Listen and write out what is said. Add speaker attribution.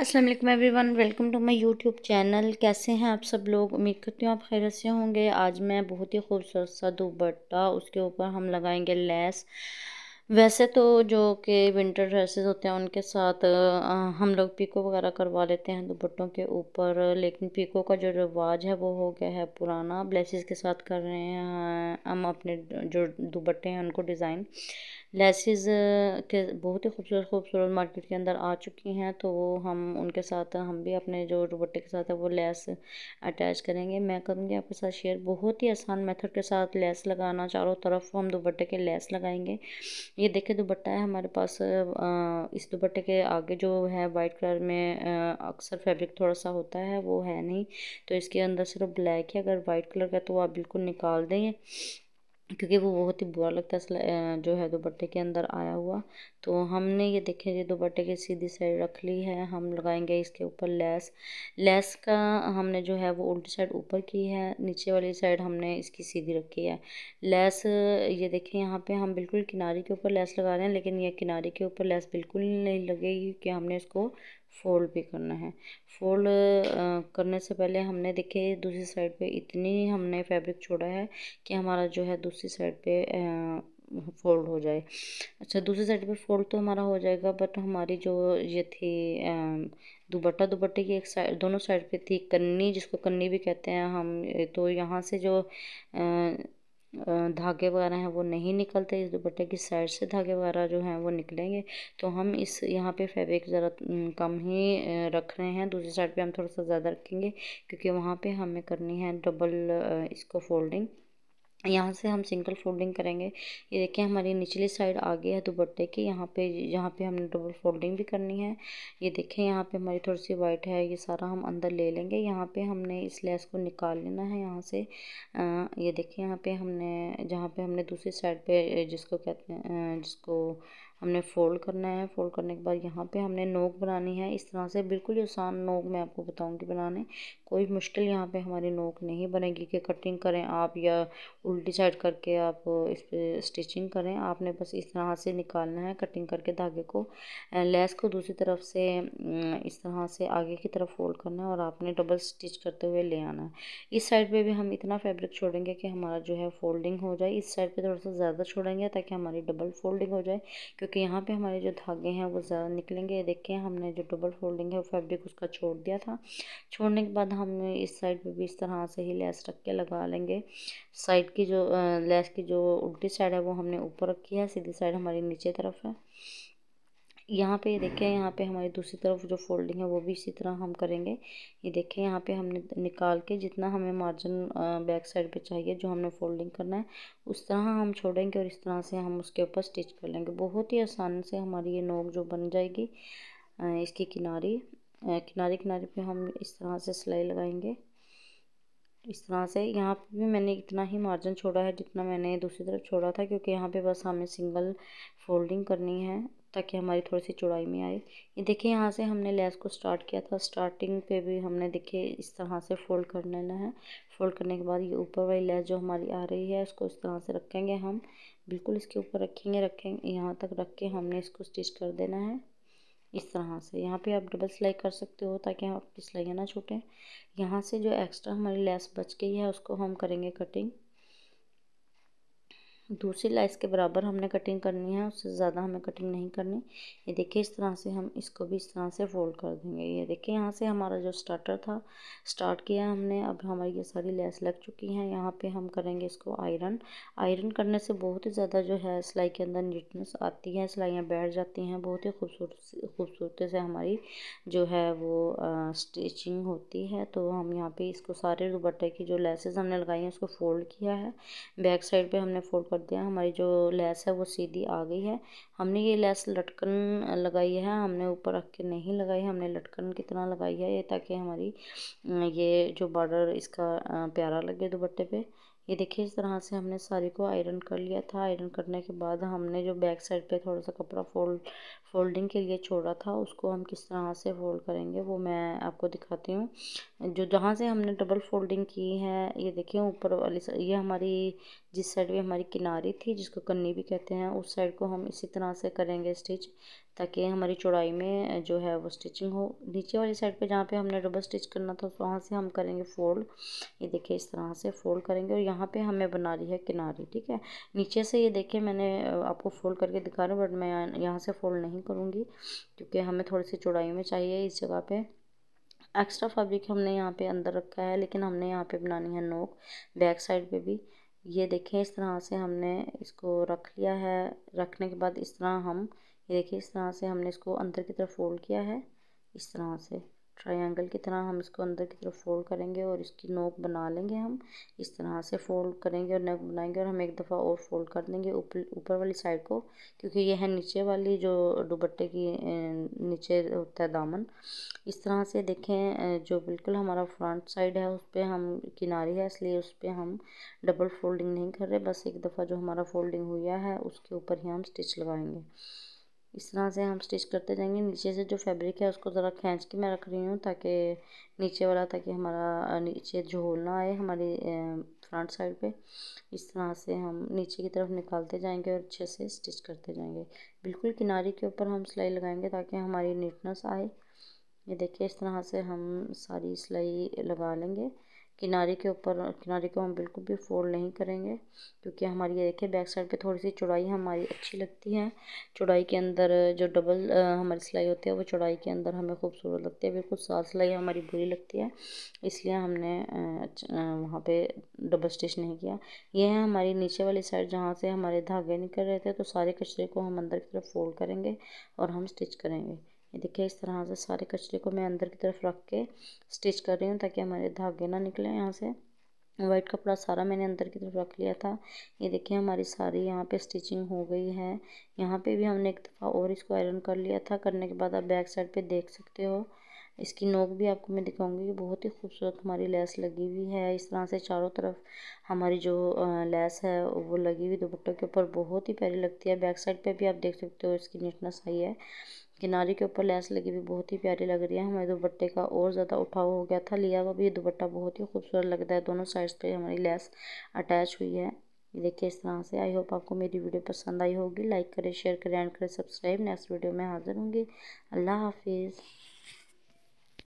Speaker 1: अस्सलाम वालेकुम everyone welcome to my YouTube channel कैसे हैं आप सब लोग उम्मीद करती हूँ आप खैर से होंगे आज मैं बहुत ही खूबसूरत सा दुपट्टा उसके ऊपर हम लगाएंगे लेस वैसे तो जो कि विंटर ड्रेसेस होते हैं उनके साथ हम लोग पीको वगैरह करवा लेते हैं दुपट्टों के ऊपर लेकिन पीको का जो रिवाज है वो हो गया है पुराना ब्लेसिस के साथ कर रहे हैं हम अपने जो दुपट्टे हैं उनको डिज़ाइन लेसिस uh, के बहुत ही खूबसूरत खूबसूरत मार्केट के अंदर आ चुकी हैं तो वो हम उनके साथ हम भी अपने जो दुपट्टे के साथ है वो लेस अटैच करेंगे मैं करूँगी आपके साथ शेयर बहुत ही आसान मेथड के साथ लेस लगाना चारों तरफ हम दुपट्टे के लेस लगाएंगे ये देखिए दुपट्टा है हमारे पास uh, uh, इस दुपट्टे के आगे जो है वाइट कलर में अक्सर फेब्रिक थोड़ा सा होता है वो है नहीं तो इसके अंदर सिर्फ ब्लैक है अगर वाइट कलर का तो आप बिल्कुल निकाल दें क्योंकि वो बहुत ही बुरा लगता है जो है दुपट्टे के अंदर आया हुआ तो हमने ये देखें ये दुपट्टे की सीधी साइड रख ली है हम लगाएंगे इसके ऊपर लेस लेस का हमने जो है वो उल्टी साइड ऊपर की है नीचे वाली साइड हमने इसकी सीधी रखी है लेस ये देखें यहाँ पे हम बिल्कुल किनारे के ऊपर लेस लगा रहे हैं लेकिन ये किनारे के ऊपर लेस बिल्कुल नहीं लगेगी कि हमने इसको फोल्ड भी करना है फोल्ड करने से पहले हमने देखे दूसरी साइड पे इतनी हमने फैब्रिक छोड़ा है कि हमारा जो है दूसरी साइड पे फोल्ड हो जाए अच्छा दूसरी साइड पे फोल्ड तो हमारा हो जाएगा बट हमारी जो ये थी दुपट्टा दुपट्टे की एक साइड दोनों साइड पे थी कन्नी जिसको कन्नी भी कहते हैं हम तो यहाँ से जो आ, धागे वगैरह हैं वो नहीं निकलते इस दुपट्टे की साइड से धागे वगैरह जो हैं वो निकलेंगे तो हम इस यहाँ पे फैब्रिक ज़रा कम ही रख रहे हैं दूसरी साइड पे हम थोड़ा सा ज़्यादा रखेंगे क्योंकि वहाँ पे हमें करनी है डबल इसको फोल्डिंग यहाँ से हम सिंगल फोल्डिंग करेंगे ये देखिए हमारी निचली साइड आ गई है दुपट्टे की यहाँ पे यहाँ पे हमने डबल फोल्डिंग भी करनी है ये देखें यहाँ पे हमारी थोड़ी सी वाइट है ये सारा हम अंदर ले लेंगे यहाँ पे हमने इस लेस को निकाल लेना है यहाँ से आ, ये देखें यहाँ पे हमने जहाँ पे हमने दूसरी साइड पे जिसको कहते हैं जिसको हमने फ़ोल्ड करना है फ़ोल्ड करने के बाद यहाँ पे हमने नोक बनानी है इस तरह से बिल्कुल ही आसान नोक मैं आपको बताऊँगी बनाने कोई मुश्किल यहाँ पे हमारी नोक नहीं बनेगी कि कटिंग करें आप या उल्टी साइड करके आप इस पर स्टिचिंग करें आपने बस इस तरह से निकालना है कटिंग करके धागे को लेस को दूसरी तरफ से इस तरह से आगे की तरफ फोल्ड करना है और आपने डबल स्टिच करते हुए ले आना है इस साइड पर भी हम इतना फैब्रिक छोड़ेंगे कि हमारा जो है फोल्डिंग हो जाए इस साइड पर थोड़ा सा ज़्यादा छोड़ेंगे ताकि हमारी डबल फोल्डिंग हो जाए क्योंकि क्योंकि यहाँ पे हमारे जो धागे हैं वो ज़्यादा निकलेंगे देखिए हमने जो डबल फोल्डिंग है वो फैब्रिक उसका छोड़ दिया था छोड़ने के बाद हम इस साइड पे भी इस तरह से ही लेस रख के लगा लेंगे साइड की जो लेस की जो उल्टी साइड है वो हमने ऊपर रखी है सीधी साइड हमारी नीचे तरफ है यहाँ पे देखें यहाँ पे हमारी दूसरी तरफ जो फोल्डिंग है वो भी इसी तरह हम करेंगे ये देखें यहाँ पे हमने निकाल के जितना हमें मार्जिन बैक साइड पे चाहिए जो हमने फोल्डिंग करना है उस तरह हम छोड़ेंगे और इस तरह से हम उसके ऊपर स्टिच कर लेंगे बहुत ही आसान से हमारी ये नोक जो बन जाएगी इसकी किनारी किनारे किनारे पर हम इस तरह से सिलाई लगाएंगे इस तरह से यहाँ पे भी मैंने इतना ही मार्जिन छोड़ा है जितना मैंने दूसरी तरफ छोड़ा था क्योंकि यहाँ पे बस हमें सिंगल फोल्डिंग करनी है ताकि हमारी थोड़ी सी चौड़ाई में आए ये देखिए यहाँ से हमने लेस को स्टार्ट किया था स्टार्टिंग पे भी हमने देखिए इस तरह से फोल्ड कर लेना है फोल्ड करने के बाद ये ऊपर वाली लेस जो हमारी आ रही है इसको इस तरह से रखेंगे हम बिल्कुल इसके ऊपर रखेंगे रखेंगे यहाँ तक रख के हमने इसको स्टिच कर देना है इस तरह से यहाँ पे आप डबल सिलाई कर सकते हो ताकि आपकी सिलाइयाँ ना छूटें यहाँ से जो एक्स्ट्रा हमारी लेस बच गई है उसको हम करेंगे कटिंग दूसरी लाइस के बराबर हमने कटिंग करनी है उससे ज़्यादा हमें कटिंग नहीं करनी ये देखिए इस तरह से हम इसको भी इस तरह से फोल्ड कर देंगे ये देखिए यहाँ से हमारा जो स्टार्टर था स्टार्ट किया हमने अब हमारी ये सारी लेस लग चुकी हैं यहाँ पे हम करेंगे इसको आयरन आयरन करने से बहुत ही ज़्यादा जो है सिलाई के अंदर नीटनेस आती है सिलाइयाँ बैठ जाती हैं बहुत ही खूबसूरत खूबसूरती से हमारी जो है वो स्टिचिंग होती है तो हम यहाँ पर इसको सारे दुपट्टे की जो लेसेज हमने लगाई हैं उसको फ़ोल्ड किया है बैक साइड पर हमने फोल्ड कर दिया हमारी जो लेस है वो सीधी आ गई है हमने ये लेस लटकन लगाई है हमने ऊपर रख के नहीं लगाई हमने लटकन की तरह लगाई है ये ताकि हमारी ये जो बॉर्डर इसका प्यारा लगे दुपट्टे पे ये देखिए इस तरह से हमने सारी को आयरन कर लिया था आयरन करने के बाद हमने जो बैक साइड पे थोड़ा सा कपड़ा फोल्ड फोल्डिंग के लिए छोड़ा था उसको हम किस तरह से फोल्ड करेंगे वो मैं आपको दिखाती हूँ जो जहाँ से हमने डबल फोल्डिंग की है ये देखिए ऊपर वाली ये हमारी जिस साइड भी हमारी किनारी थी जिसको कन्नी भी कहते हैं उस साइड को हम इसी तरह से करेंगे स्टिच ताकि हमारी चौड़ाई में जो है वो स्टिचिंग हो नीचे वाली साइड पे जहाँ पे हमने डबल स्टिच करना था वहाँ से हम करेंगे फोल्ड ये देखिए इस तरह से फोल्ड करेंगे और यहाँ पे हमें बना रही है किनारी ठीक है नीचे से ये देखिए मैंने आपको फोल्ड करके दिखा रहा हूँ बट मैं यहाँ से फोल्ड नहीं करूँगी क्योंकि हमें थोड़ी सी चौड़ाई में चाहिए इस जगह पर एक्स्ट्रा फैब्रिक हमने यहाँ पे अंदर रखा है लेकिन हमने यहाँ पे बनानी है नोक बैक साइड पे भी ये देखें इस तरह से हमने इसको रख लिया है रखने के बाद इस तरह हम ये देखिए इस तरह से हमने इसको अंदर की तरफ फोल्ड किया है इस तरह से ट्रायंगल की तरह हम इसको अंदर की तरफ फोल्ड करेंगे और इसकी नोक बना लेंगे हम इस तरह से फोल्ड करेंगे और नोक बनाएंगे और हम एक दफ़ा और फोल्ड कर देंगे ऊपर ऊपर वाली साइड को क्योंकि यह है नीचे वाली जो दुपट्टे की नीचे होता है दामन इस तरह से देखें जो बिल्कुल हमारा फ्रंट साइड है उस पर हम किनारी है इसलिए उस पर हम डबल फोल्डिंग नहीं कर रहे बस एक दफ़ा जो हमारा फोल्डिंग हुआ है उसके ऊपर ही हम स्टिच लगाएंगे इस तरह से हम स्टिच करते जाएंगे नीचे से जो फैब्रिक है उसको ज़रा खींच के मैं रख रही हूँ ताकि नीचे वाला ताकि हमारा नीचे झोल ना आए हमारी फ्रंट साइड पे इस तरह से हम नीचे की तरफ निकालते जाएंगे और अच्छे से स्टिच करते जाएंगे बिल्कुल किनारे के ऊपर हम सिलाई लगाएंगे ताकि हमारी नीटनेस आए ये देखिए इस तरह से हम सारी सिलाई लगा लेंगे किनारे के ऊपर किनारे को हम बिल्कुल भी फोल्ड नहीं करेंगे क्योंकि हमारी ये देखिए बैक साइड पे थोड़ी सी चौड़ाई हमारी अच्छी लगती है चौड़ाई के अंदर जो डबल हमारी सिलाई होती है वो चौड़ाई के अंदर हमें खूबसूरत लगती है बिल्कुल साफ सिलाई हमारी बुरी लगती है इसलिए हमने वहाँ पर डबल स्टिच नहीं किया यह है हमारी नीचे वाली साइड जहाँ से हमारे धागे निकल रहे थे तो सारे कचरे को हम अंदर की तरफ फोल्ड करेंगे और हम स्टिच करेंगे ये देखिए इस तरह से सारे कचरे को मैं अंदर की तरफ रख के स्टिच कर रही हूँ ताकि हमारे धागे ना निकले यहाँ से वाइट कपड़ा सारा मैंने अंदर की तरफ रख लिया था ये देखिए हमारी सारी यहाँ पे स्टिचिंग हो गई है यहाँ पे भी हमने एक दफ़ा और इसको आयरन कर लिया था करने के बाद आप बैक साइड पे देख सकते हो इसकी नोक भी आपको मैं दिखाऊंगी कि बहुत ही खूबसूरत हमारी लेस लगी हुई है इस तरह से चारों तरफ हमारी जो लेस है वो लगी हुई दुपट्टों के ऊपर बहुत ही प्यारी लगती है बैक साइड पर भी आप देख सकते हो इसकी नीटनेस आई है किनारे के ऊपर लेस लगी हुई बहुत ही प्यारी लग रही है हमारे दुपट्टे का और ज़्यादा उठाव हो गया था लिया हुआ भी ये दुपट्टा बहुत ही खूबसूरत लगता है दोनों साइड्स पे हमारी लेस अटैच हुई है ये देखिए इस तरह से आई होप आपको मेरी वीडियो पसंद आई होगी लाइक करें शेयर करें एंड करें सब्सक्राइब नेक्स्ट वीडियो में हाजिर होंगी अल्लाह हाफिज़